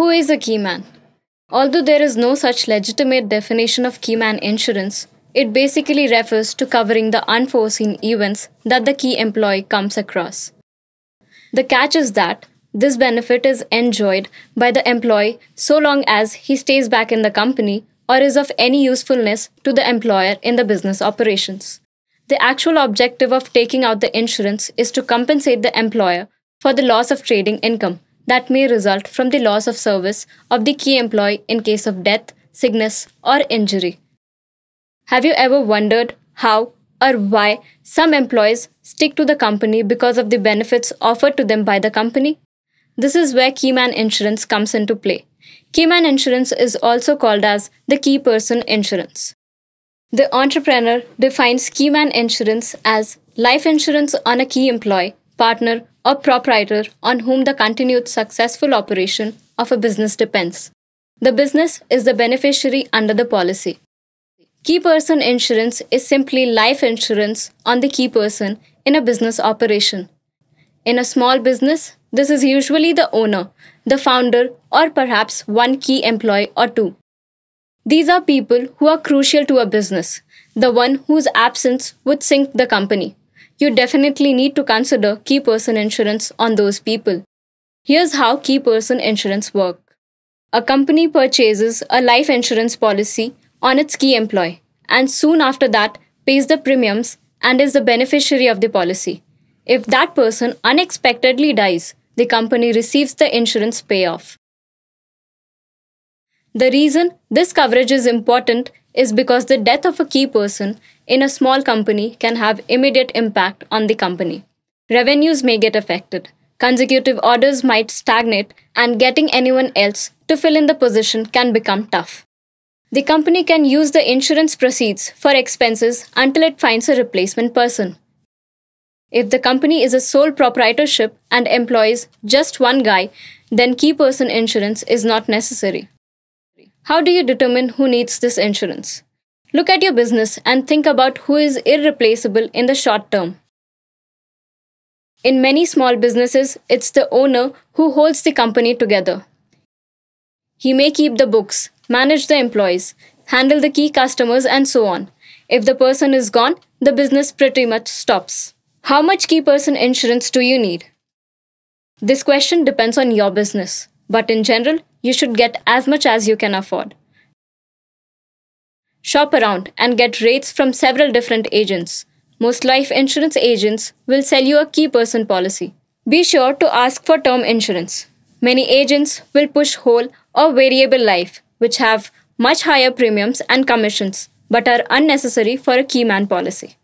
Who is a key man? Although there is no such legitimate definition of key man insurance, it basically refers to covering the unforeseen events that the key employee comes across. The catch is that this benefit is enjoyed by the employee so long as he stays back in the company or is of any usefulness to the employer in the business operations. The actual objective of taking out the insurance is to compensate the employer for the loss of trading income that may result from the loss of service of the key employee in case of death, sickness, or injury. Have you ever wondered how or why some employees stick to the company because of the benefits offered to them by the company? This is where Keyman Insurance comes into play. Keyman Insurance is also called as the Key Person Insurance. The entrepreneur defines Keyman Insurance as life insurance on a key employee partner, or proprietor on whom the continued successful operation of a business depends. The business is the beneficiary under the policy. Key person insurance is simply life insurance on the key person in a business operation. In a small business, this is usually the owner, the founder, or perhaps one key employee or two. These are people who are crucial to a business, the one whose absence would sink the company you definitely need to consider key person insurance on those people. Here's how key person insurance work. A company purchases a life insurance policy on its key employee and soon after that pays the premiums and is the beneficiary of the policy. If that person unexpectedly dies, the company receives the insurance payoff. The reason this coverage is important is because the death of a key person in a small company can have immediate impact on the company. Revenues may get affected, consecutive orders might stagnate, and getting anyone else to fill in the position can become tough. The company can use the insurance proceeds for expenses until it finds a replacement person. If the company is a sole proprietorship and employs just one guy, then key person insurance is not necessary. How do you determine who needs this insurance? Look at your business and think about who is irreplaceable in the short term. In many small businesses, it's the owner who holds the company together. He may keep the books, manage the employees, handle the key customers, and so on. If the person is gone, the business pretty much stops. How much key person insurance do you need? This question depends on your business, but in general, you should get as much as you can afford. Shop around and get rates from several different agents. Most life insurance agents will sell you a key person policy. Be sure to ask for term insurance. Many agents will push whole or variable life, which have much higher premiums and commissions but are unnecessary for a key man policy.